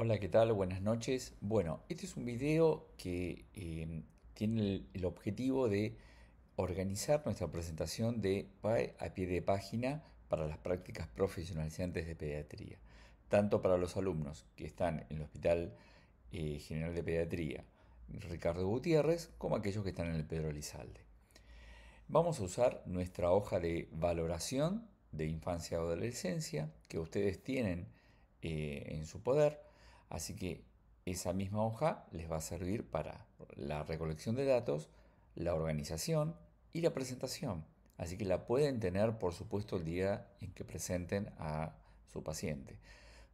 Hola, ¿qué tal? Buenas noches. Bueno, este es un video que eh, tiene el, objetivo de organizar nuestra presentación de PAE a pie de página para las prácticas profesionalizantes de pediatría, tanto para los alumnos que están en el Hospital eh, General de Pediatría Ricardo Gutiérrez como aquellos que están en el Pedro Lizalde. Vamos a usar nuestra hoja de valoración de infancia o adolescencia que ustedes tienen eh, en su poder Así que esa misma hoja les va a servir para la recolección de datos, la organización y la presentación. Así que la pueden tener, por supuesto, el día en que presenten a su paciente.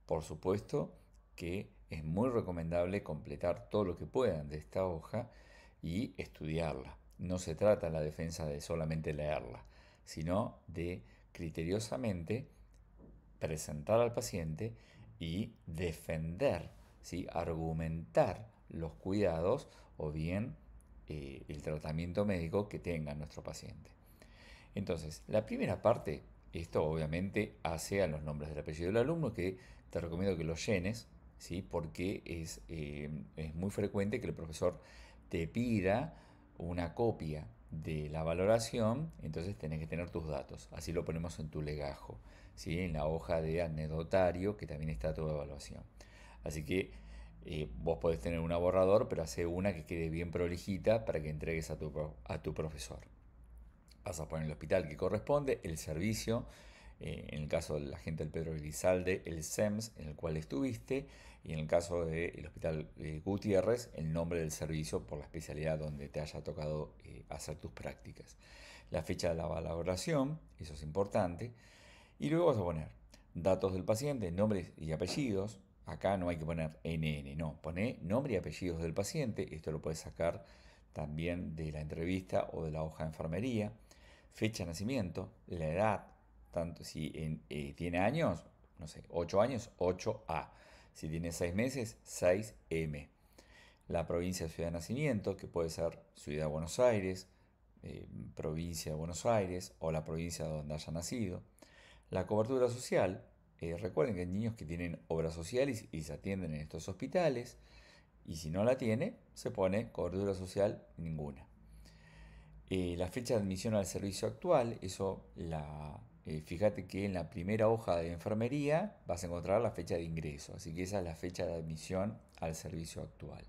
Por supuesto que es muy recomendable completar todo lo que puedan de esta hoja y estudiarla. No se trata en la defensa de solamente leerla, sino de criteriosamente presentar al paciente y defender, ¿sí? argumentar los cuidados o bien eh, el tratamiento médico que tenga nuestro paciente. Entonces, la primera parte, esto obviamente hace a los nombres del apellido del alumno, que te recomiendo que los llenes, ¿sí? porque es, eh, es muy frecuente que el profesor te pida una copia de la valoración, entonces tenés que tener tus datos, así lo ponemos en tu legajo en la hoja de anedotario que también está toda evaluación. Así que eh, vos podés tener un borrador, pero hace una que quede bien prolijita para que entregues a tu, profesor. Vas a poner el hospital que corresponde, el servicio, eh, en el caso de la gente del Pedro Grisalde, el SEMS e en el cual estuviste, y en el caso del Hospital eh, Gutiérrez, el nombre del servicio por la especialidad donde te haya tocado hacer tus prácticas. La fecha de la valoración, eso es importante, y luego vas a poner datos del paciente, nombres y apellidos. Acá no hay que poner NN, no, pone nombre y apellidos del paciente. Esto lo puedes sacar también de la entrevista o de la hoja de enfermería. Fecha de nacimiento, la edad, tanto si eh, tiene años, no sé, 8 años, 8A. Si tiene 6 meses, 6M. La provincia de ciudad de nacimiento, que puede ser Ciudad de Buenos Aires, eh, provincia de Buenos Aires o la provincia donde haya nacido la cobertura social, eh, recuerden que hay niños que tienen obras sociales y, se atienden en estos hospitales, y si no la tiene, se pone cobertura social ninguna. Eh, la fecha de admisión al servicio actual, eso la, eh, fíjate que en la primera hoja de enfermería vas a encontrar la fecha de ingreso, así que esa es la fecha de admisión al servicio actual.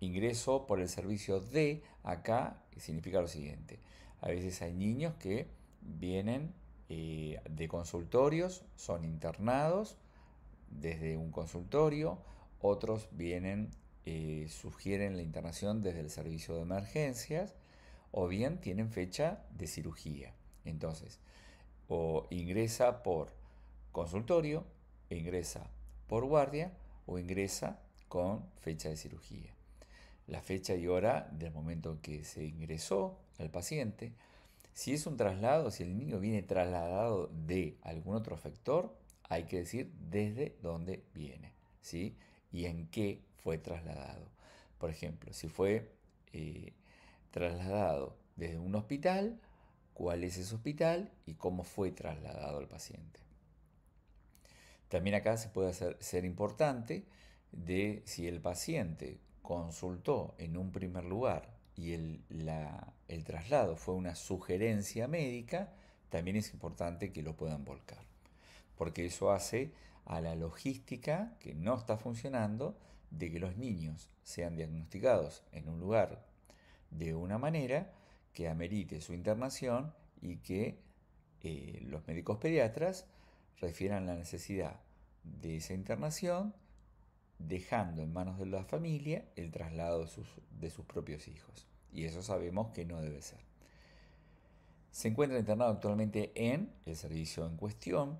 ingreso por el servicio D acá significa lo siguiente. A veces hay niños que vienen eh, de consultorios son internados desde un consultorio, otros vienen, eh, sugieren la internación desde el servicio de emergencias o bien tienen fecha de cirugía. Entonces, o ingresa por consultorio, ingresa por guardia o ingresa con fecha de cirugía. La fecha y hora del momento en que se ingresó el paciente, si es un traslado, si el niño viene trasladado de algún otro factor, hay que decir desde dónde viene, ¿sí? Y en qué fue trasladado. Por ejemplo, si fue eh, trasladado desde un hospital, cuál es ese hospital y cómo fue trasladado el paciente. También acá se puede hacer, ser importante de si el paciente consultó en un primer lugar y el, traslado fue una sugerencia médica, también es importante que lo puedan volcar, porque eso hace a la logística que no está funcionando de que los niños sean diagnosticados en un lugar de una manera que amerite su internación y que eh, los médicos pediatras refieran la necesidad de esa internación dejando en manos de la familia el traslado de sus, propios hijos. Y eso sabemos que no debe ser. Se encuentra internado actualmente en el servicio en cuestión.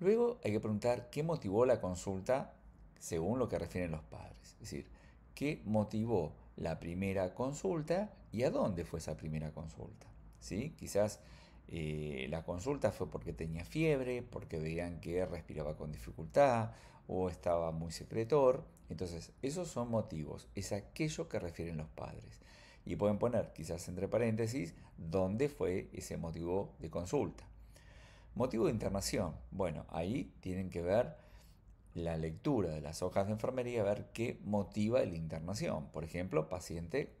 Luego hay que preguntar qué motivó la consulta según lo que refieren los padres. Es decir, qué motivó la primera consulta y a dónde fue esa primera consulta. ¿Sí? Quizás eh, la consulta fue porque tenía fiebre, porque veían que respiraba con dificultad, o estaba muy secretor. Entonces, esos son motivos, es aquello que refieren los padres. Y pueden poner, quizás entre paréntesis, dónde fue ese motivo de consulta. Motivo de internación. Bueno, ahí tienen que ver la lectura de las hojas de enfermería, ver qué motiva la internación. Por ejemplo, paciente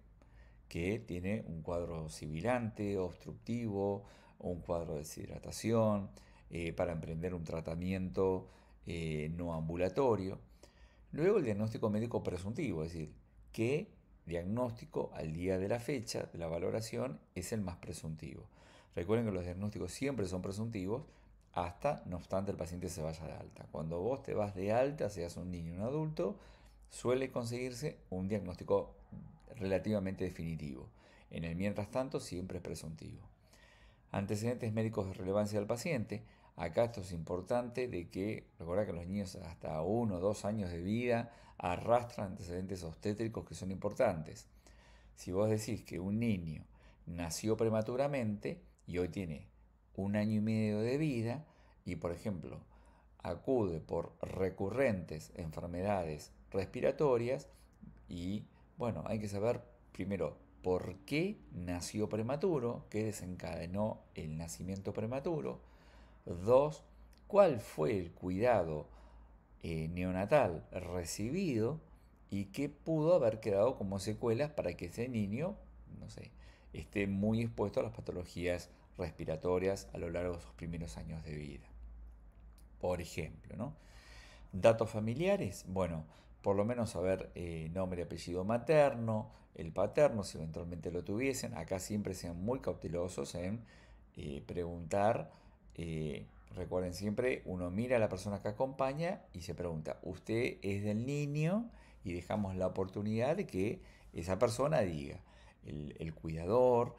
que tiene un cuadro sibilante, obstructivo, un cuadro de deshidratación, eh, para emprender un tratamiento eh, no ambulatorio. Luego el diagnóstico médico presuntivo, es decir, qué diagnóstico al día de la fecha de la valoración es el más presuntivo. Recuerden que los diagnósticos siempre son presuntivos hasta, no obstante, el paciente se vaya de alta. Cuando vos te vas de alta, seas un niño o un adulto, suele conseguirse un diagnóstico relativamente definitivo. En el mientras tanto, siempre es presuntivo. Antecedentes médicos de relevancia al paciente. Acá esto es importante de que, recordar que los niños hasta uno o dos años de vida arrastran antecedentes obstétricos que son importantes. Si vos decís que un niño nació prematuramente y hoy tiene un año y medio de vida y, por ejemplo, acude por recurrentes enfermedades respiratorias y, bueno, hay que saber primero por qué nació prematuro, qué desencadenó el nacimiento prematuro, Dos, ¿Cuál fue el cuidado eh, neonatal recibido y qué pudo haber quedado como secuelas para que ese niño, no sé, esté muy expuesto a las patologías respiratorias a lo largo de sus primeros años de vida? Por ejemplo, ¿no? Datos familiares, bueno, por lo menos saber eh, nombre y apellido materno, el paterno, si eventualmente lo tuviesen. Acá siempre sean muy cautelosos en eh, preguntar eh, recuerden siempre, uno mira a la persona que acompaña y se pregunta, ¿usted es del niño? Y dejamos la oportunidad de que esa persona diga, el, cuidador,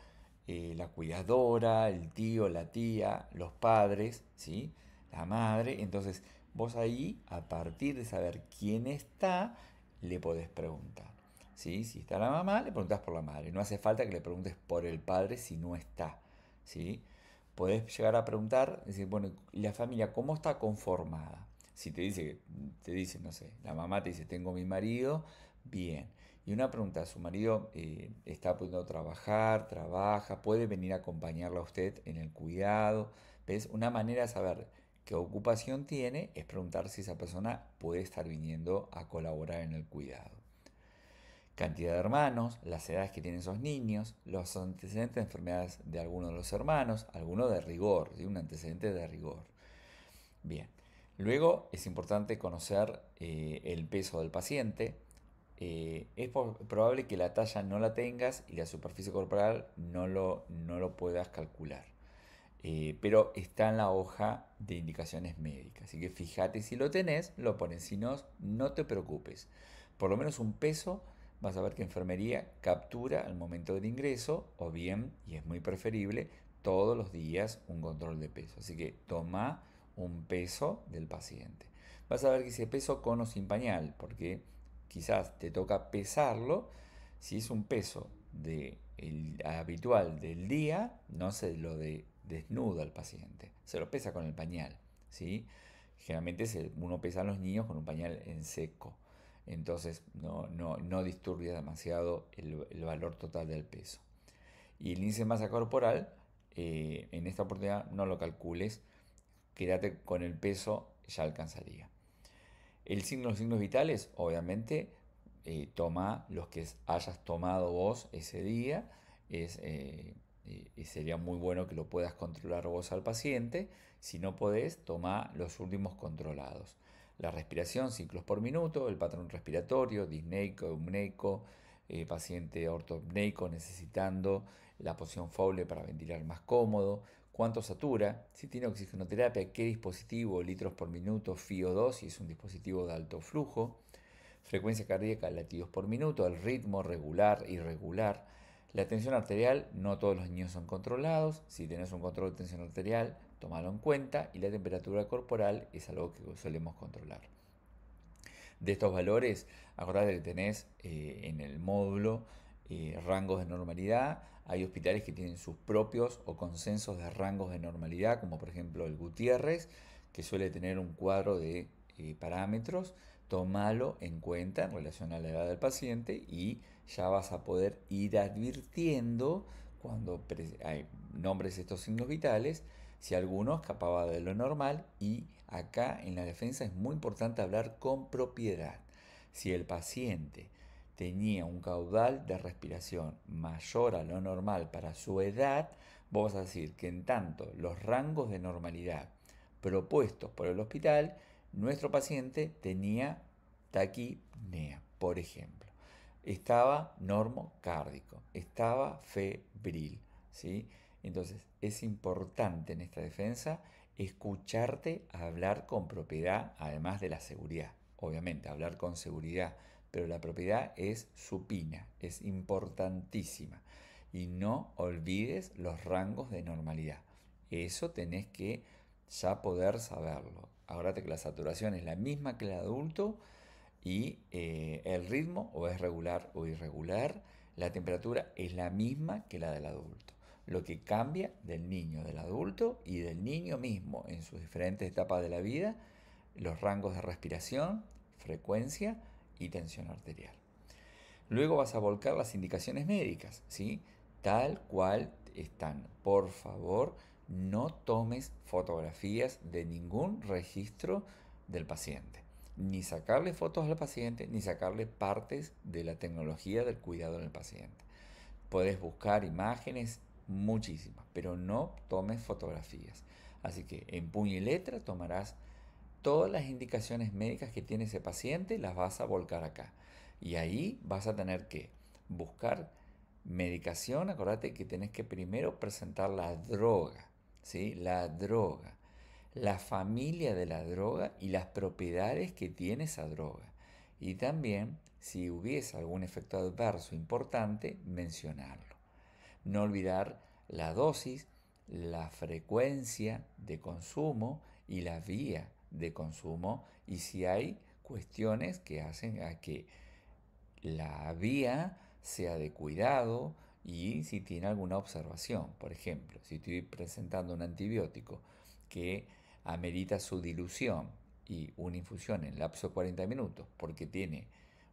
eh, la cuidadora, el tío, la tía, los padres, ¿sí? la madre. Entonces, vos ahí, a partir de saber quién está, le podés preguntar. ¿sí? Si está la mamá, le preguntas por la madre. No hace falta que le preguntes por el padre si no está. ¿sí? podés llegar a preguntar, decir, bueno, la familia cómo está conformada? Si te dice, te dice, no sé, la mamá te dice, tengo mi marido, bien. Y una pregunta, ¿su marido eh, está pudiendo trabajar, trabaja, puede venir a acompañarla a usted en el cuidado? ¿Ves? Una manera de saber qué ocupación tiene es preguntar si esa persona puede estar viniendo a colaborar en el cuidado cantidad de hermanos, las edades que tienen esos niños, los antecedentes de enfermedades de alguno de los hermanos, alguno de rigor, un antecedente de rigor. Bien, luego es importante conocer eh, el peso del paciente. Eh, es probable que la talla no la tengas y la superficie corporal no lo, no lo puedas calcular. Eh, pero está en la hoja de indicaciones médicas. Así que fíjate si lo tenés, lo pones. Si no, no te preocupes. Por lo menos un peso vas a ver que enfermería captura al momento del ingreso o bien, y es muy preferible, todos los días un control de peso. Así que toma un peso del paciente. Vas a ver que ese peso con o sin pañal, porque quizás te toca pesarlo. Si es un peso de habitual del día, no se lo de, desnuda al paciente, se lo pesa con el pañal. ¿sí? Generalmente uno pesa a los niños con un pañal en seco entonces no, no, disturbia demasiado el, valor total del peso. Y el índice de masa corporal, eh, en esta oportunidad no lo calcules, quédate con el peso, ya alcanzaría. El signo, los signos vitales, obviamente, eh, toma los que hayas tomado vos ese día, es, eh, sería muy bueno que lo puedas controlar vos al paciente, si no podés, toma los últimos controlados la respiración, ciclos por minuto, el patrón respiratorio, disneico, eumneico, eh, paciente ortopneico necesitando la posición Fowler para ventilar más cómodo, cuánto satura, si tiene oxigenoterapia, qué dispositivo, litros por minuto, FIO2, si es un dispositivo de alto flujo, frecuencia cardíaca, latidos por minuto, el ritmo regular, irregular, la tensión arterial, no todos los niños son controlados, si tenés un control de tensión arterial, tomarlo en cuenta y la temperatura corporal es algo que solemos controlar. De estos valores, acordate que tenés eh, en el módulo eh, rangos de normalidad. Hay hospitales que tienen sus propios o consensos de rangos de normalidad, como por ejemplo el Gutiérrez, que suele tener un cuadro de eh, parámetros. Tómalo en cuenta en relación a la edad del paciente y ya vas a poder ir advirtiendo cuando hay, nombres estos signos vitales si alguno escapaba de lo normal y acá en la defensa es muy importante hablar con propiedad. Si el paciente tenía un caudal de respiración mayor a lo normal para su edad, vamos a decir que en tanto los rangos de normalidad propuestos por el hospital, nuestro paciente tenía taquipnea, por ejemplo. Estaba normocárdico, estaba febril, ¿sí? Entonces es importante en esta defensa escucharte hablar con propiedad, además de la seguridad. Obviamente, hablar con seguridad, pero la propiedad es supina, es importantísima. Y no olvides los rangos de normalidad. Eso tenés que ya poder saberlo. ahora que la saturación es la misma que el adulto y eh, el ritmo o es regular o irregular. La temperatura es la misma que la del adulto lo que cambia del niño, del adulto y del niño mismo en sus diferentes etapas de la vida, los rangos de respiración, frecuencia y tensión arterial. Luego vas a volcar las indicaciones médicas, ¿sí? Tal cual están. Por favor, no tomes fotografías de ningún registro del paciente. Ni sacarle fotos al paciente, ni sacarle partes de la tecnología del cuidado del paciente. Puedes buscar imágenes muchísimas, pero no tomes fotografías. Así que en puño y letra tomarás todas las indicaciones médicas que tiene ese paciente, las vas a volcar acá. Y ahí vas a tener que buscar medicación. Acordate que tenés que primero presentar la droga, ¿sí? La droga, la familia de la droga y las propiedades que tiene esa droga. Y también, si hubiese algún efecto adverso importante, mencionarlo. No olvidar la dosis, la frecuencia de consumo y la vía de consumo y si hay cuestiones que hacen a que la vía sea de cuidado y si tiene alguna observación. Por ejemplo, si estoy presentando un antibiótico que amerita su dilución y una infusión en lapso de 40 minutos porque tiene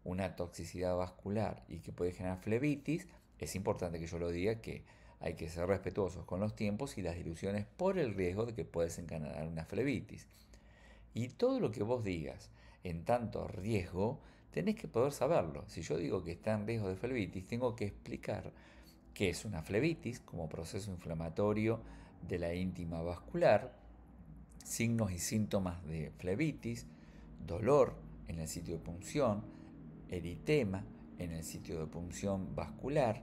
una toxicidad vascular y que puede generar flebitis, es importante que yo lo diga que hay que ser respetuosos con los tiempos y las ilusiones por el riesgo de que puedes encanar una flebitis. Y todo lo que vos digas en tanto riesgo, tenés que poder saberlo. Si yo digo que está en riesgo de flebitis, tengo que explicar qué es una flebitis como proceso inflamatorio de la íntima vascular, signos y síntomas de flebitis, dolor en el sitio de punción, eritema en el sitio de punción vascular,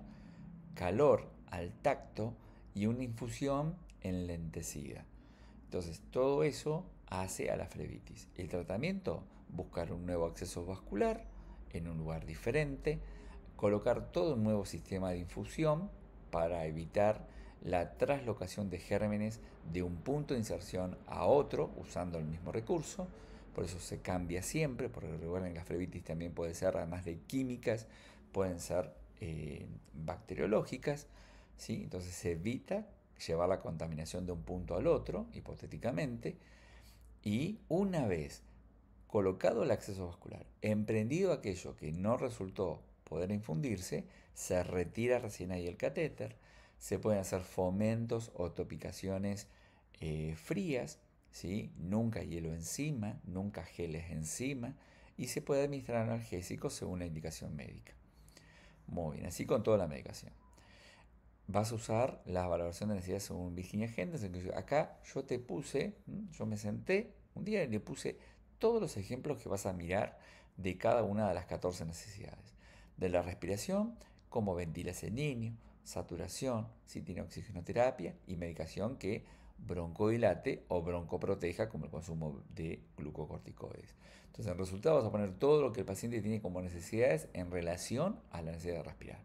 calor al tacto y una infusión en enlentecida. Entonces, todo eso hace a la flebitis. El tratamiento, buscar un nuevo acceso vascular en un lugar diferente, colocar todo un nuevo sistema de infusión para evitar la traslocación de gérmenes de un punto de inserción a otro usando el mismo recurso. Por eso se cambia siempre, porque recuerden que la flebitis también puede ser, además de químicas, pueden ser eh, bacteriológicas, ¿sí? entonces se evita llevar la contaminación de un punto al otro, hipotéticamente, y una vez colocado el acceso vascular, emprendido aquello que no resultó poder infundirse, se retira recién ahí el catéter, se pueden hacer fomentos o topicaciones eh, frías, ¿sí? nunca hielo encima, nunca geles encima, y se puede administrar analgésicos según la indicación médica. Muy bien, así con toda la medicación. Vas a usar la valoración de necesidades según Virginia Henderson. Acá yo te puse, yo me senté un día y le puse todos los ejemplos que vas a mirar de cada una de las 14 necesidades. De la respiración, como ventilación ese niño, saturación, si tiene oxigenoterapia y medicación que broncodilate o broncoproteja como el consumo de glucocorticoides. Entonces, en resultado vas a poner todo lo que el paciente tiene como necesidades en relación a la necesidad de respirar.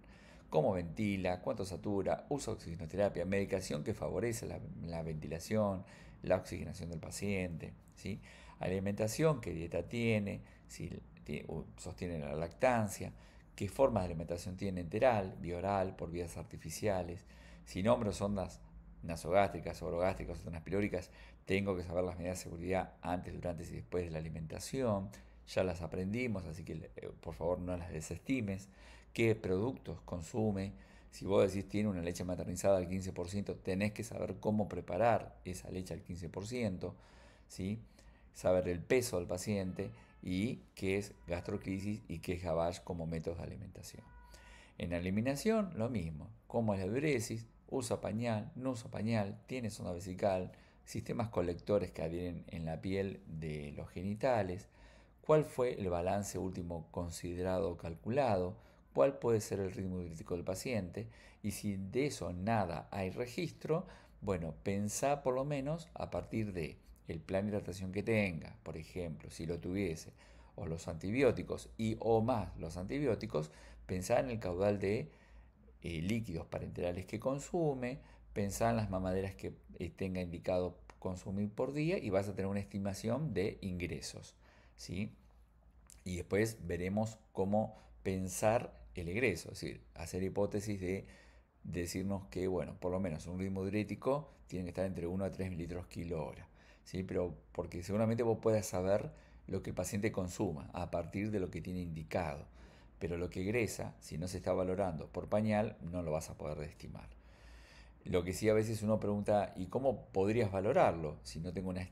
Cómo ventila, cuánto satura, usa oxigenoterapia, medicación que favorece la, ventilación, la oxigenación del paciente, ¿sí? alimentación, qué dieta tiene, si sostiene la lactancia, qué formas de alimentación tiene enteral, bioral, por vías artificiales, si hombros, sondas nasogástricas, orogástricas o pilóricas, tengo que saber las medidas de seguridad antes, durante y después de la alimentación. Ya las aprendimos, así que eh, por favor no las desestimes. ¿Qué productos consume? Si vos decís tiene una leche maternizada al 15%, tenés que saber cómo preparar esa leche al 15%, ¿sí? saber el peso del paciente y qué es gastrocrisis y qué es como métodos de alimentación. En la eliminación, lo mismo, cómo es la diuresis, usa pañal, no usa pañal, tiene zona vesical, sistemas colectores que adhieren en la piel de los genitales, cuál fue el balance último considerado o calculado, cuál puede ser el ritmo crítico del paciente y si de eso nada hay registro, bueno, pensá por lo menos a partir de el plan de hidratación que tenga, por ejemplo, si lo tuviese, o los antibióticos y o más los antibióticos, pensá en el caudal de eh, líquidos parenterales que consume, pensar en las mamaderas que eh, tenga indicado consumir por día y vas a tener una estimación de ingresos. ¿sí? Y después veremos cómo pensar el egreso, es decir, hacer hipótesis de decirnos que, bueno, por lo menos un ritmo diurético tiene que estar entre 1 a 3 mililitros kilo hora. ¿sí? Pero porque seguramente vos puedas saber lo que el paciente consuma a partir de lo que tiene indicado pero lo que egresa, si no se está valorando por pañal, no lo vas a poder estimar. Lo que sí a veces uno pregunta, ¿y cómo podrías valorarlo si no tengo una,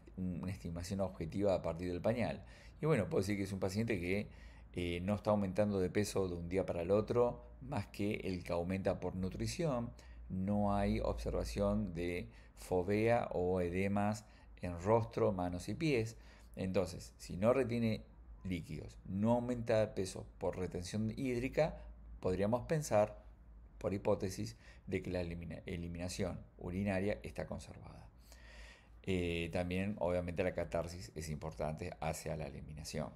estimación objetiva a partir del pañal? Y bueno, puedo decir que es un paciente que eh, no está aumentando de peso de un día para el otro, más que el que aumenta por nutrición. No hay observación de fobea o edemas en rostro, manos y pies. Entonces, si no retiene líquidos, no aumenta de peso por retención hídrica, podríamos pensar, por hipótesis, de que la eliminación urinaria está conservada. Eh, también, obviamente, la catarsis es importante hacia la eliminación.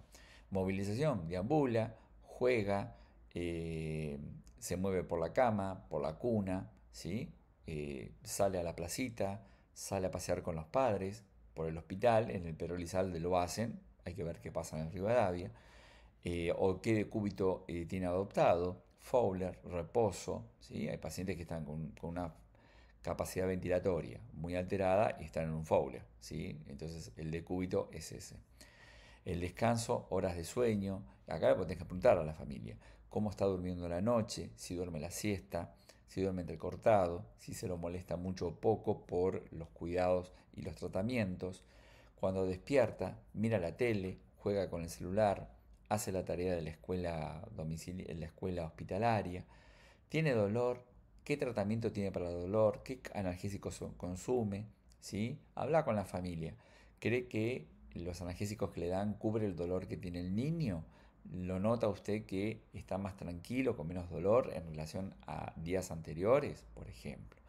Movilización, deambula, juega, eh, se mueve por la cama, por la cuna, ¿sí? Eh, sale a la placita, sale a pasear con los padres, por el hospital, en el perolizal lo hacen, hay que ver qué pasa en el Rivadavia, eh, o qué decúbito eh, tiene adoptado, Fowler, reposo, ¿sí? hay pacientes que están con, una capacidad ventilatoria muy alterada y están en un Fowler, entonces el decúbito es ese. El descanso, horas de sueño, acá vos tenés que preguntar a la familia cómo está durmiendo la noche, si duerme la siesta, si duerme entrecortado, si se lo molesta mucho o poco por los cuidados y los tratamientos, cuando despierta, mira la tele, juega con el celular, hace la tarea de la escuela, la escuela hospitalaria, tiene dolor, qué tratamiento tiene para el dolor, qué analgésicos consume, ¿sí? habla con la familia, cree que los analgésicos que le dan cubre el dolor que tiene el niño, lo nota usted que está más tranquilo, con menos dolor en relación a días anteriores, por ejemplo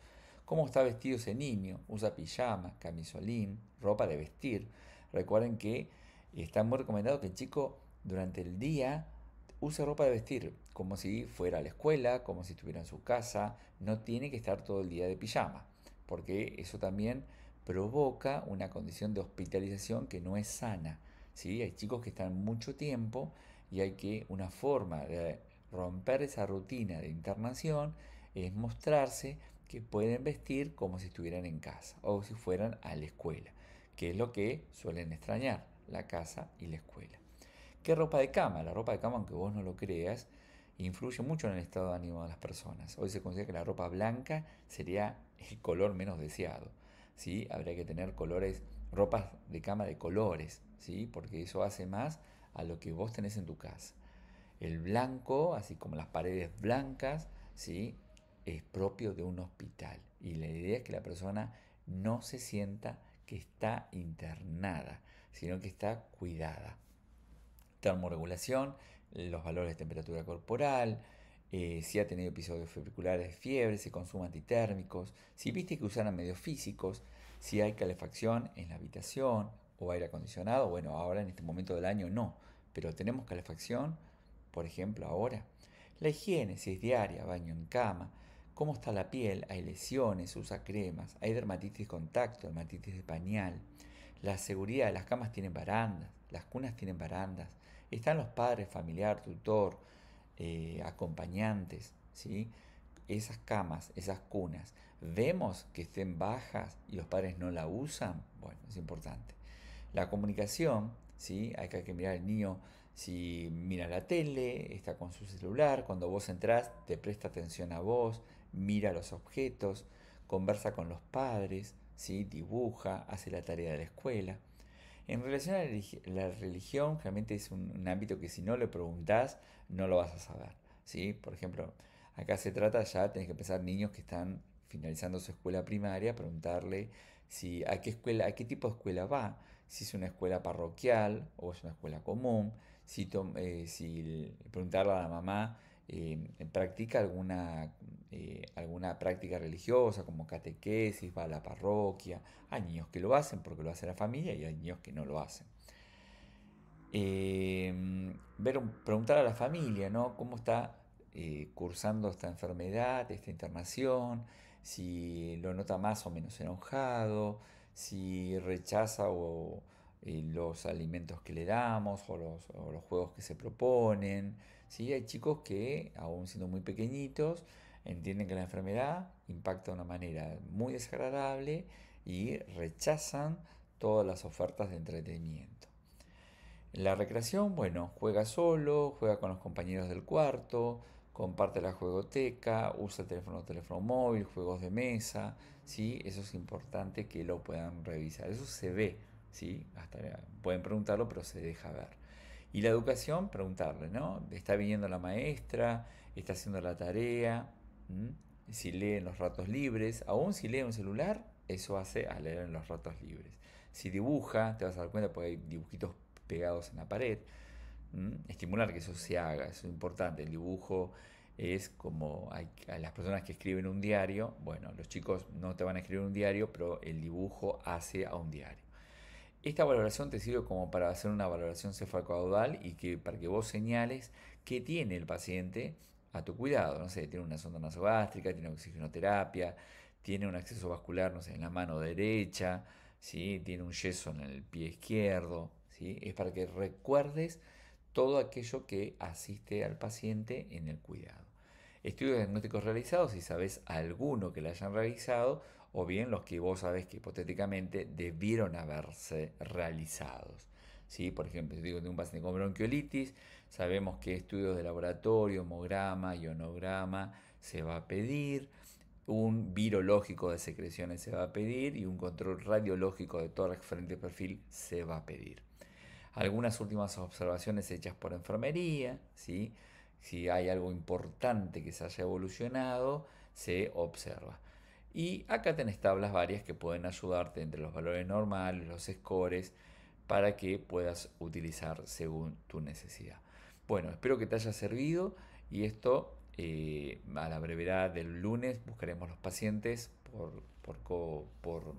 cómo está vestido ese niño. Usa pijama, camisolín, ropa de vestir. Recuerden que está muy recomendado que el chico durante el día use ropa de vestir, como si fuera a la escuela, como si estuviera en su casa. No tiene que estar todo el día de pijama, porque eso también provoca una condición de hospitalización que no es sana. ¿sí? Hay chicos que están mucho tiempo y hay que una forma de romper esa rutina de internación es mostrarse que pueden vestir como si estuvieran en casa o si fueran a la escuela, que es lo que suelen extrañar, la casa y la escuela. ¿Qué ropa de cama? La ropa de cama, aunque vos no lo creas, influye mucho en el estado de ánimo de las personas. Hoy se considera que la ropa blanca sería el color menos deseado. ¿sí? Habría que tener colores, ropas de cama de colores, ¿sí? porque eso hace más a lo que vos tenés en tu casa. El blanco, así como las paredes blancas, ¿sí? es propio de un hospital y la idea es que la persona no se sienta que está internada, sino que está cuidada. Termorregulación, los valores de temperatura corporal, eh, si ha tenido episodios febriculares de fiebre, si consume antitérmicos, si viste que usaran medios físicos, si hay calefacción en la habitación o aire acondicionado, bueno, ahora en este momento del año no, pero tenemos calefacción, por ejemplo, ahora. La higiene, si es diaria, baño en cama, cómo está la piel, hay lesiones, usa cremas, hay dermatitis contacto, dermatitis de pañal, la seguridad, las camas tienen barandas, las cunas tienen barandas, están los padres, familiar, tutor, eh, acompañantes, Esas camas, esas cunas, vemos que estén bajas y los padres no la usan, bueno, es importante. La comunicación, ¿sí? Hay que mirar al niño si mira la tele, está con su celular, cuando vos entrás te presta atención a vos, mira los objetos, conversa con los padres, ¿sí? dibuja, hace la tarea de la escuela. En relación a la religión, realmente es un, ámbito que si no le preguntas no lo vas a saber. ¿sí? Por ejemplo, acá se trata ya, tenés que pensar niños que están finalizando su escuela primaria, preguntarle si a qué escuela, a qué tipo de escuela va, si es una escuela parroquial o es una escuela común, si, eh, si preguntarle a la mamá practica alguna, eh, alguna práctica religiosa como catequesis, va a la parroquia. Hay niños que lo hacen porque lo hace la familia y hay niños que no lo hacen. Eh, ver, preguntar a la familia, ¿Cómo está eh, cursando esta enfermedad, esta internación? Si lo nota más o menos enojado, si rechaza los alimentos que le damos o los juegos que se proponen hay chicos que, aún siendo muy pequeñitos, entienden que la enfermedad impacta de una manera muy desagradable y rechazan todas las ofertas de entretenimiento. La recreación, bueno, juega solo, juega con los compañeros del cuarto, comparte la juegoteca, usa el teléfono, teléfono móvil, juegos de mesa, ¿sí? Eso es importante que lo puedan revisar, eso se ve, ¿sí? pueden preguntarlo, pero se deja ver. Y la educación, preguntarle, ¿no? ¿Está viniendo la maestra? ¿Está haciendo la tarea? ¿Mm? Si lee en los ratos libres, aún si lee en un celular, eso hace a leer en los ratos libres. Si dibuja, te vas a dar cuenta porque hay dibujitos pegados en la pared. ¿Mm? Estimular que eso se haga, eso es importante. El dibujo es como a las personas que escriben un diario, bueno, los chicos no te van a escribir un diario, pero el dibujo hace a un diario. Esta valoración te sirve como para hacer una valoración cefacaudal y que para que vos señales qué tiene el paciente a tu cuidado. No sé, tiene una sonda nasogástrica, tiene oxigenoterapia, tiene un acceso vascular, no en la mano derecha, ¿sí? tiene un yeso en el pie izquierdo. Es para que recuerdes todo aquello que asiste al paciente en el cuidado. Estudios diagnósticos realizados, si sabes alguno que la hayan realizado, o bien los que vos sabés que hipotéticamente debieron haberse realizados. ¿Sí? Por ejemplo, si digo de un paciente con bronquiolitis, sabemos que estudios de laboratorio, y ionograma se va a pedir, un virológico de secreciones se va a pedir y un control radiológico de tórax frente a perfil se va a pedir. Algunas últimas observaciones hechas por enfermería, si hay algo importante que se haya evolucionado, se observa. Y acá tenés tablas varias que pueden ayudarte entre los valores normales, los scores, para que puedas utilizar según tu necesidad. Bueno, espero que te haya servido y esto eh, a la brevedad del lunes buscaremos los pacientes por, por, por,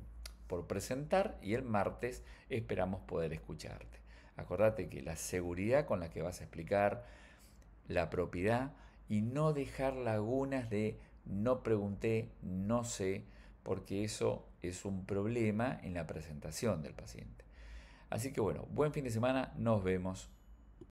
por presentar y el martes esperamos poder escucharte. Acordate que la seguridad con la que vas a explicar, la propiedad y no dejar lagunas de no pregunté, no sé, porque eso es un problema en la presentación del paciente. Así que bueno, buen fin de semana, nos vemos.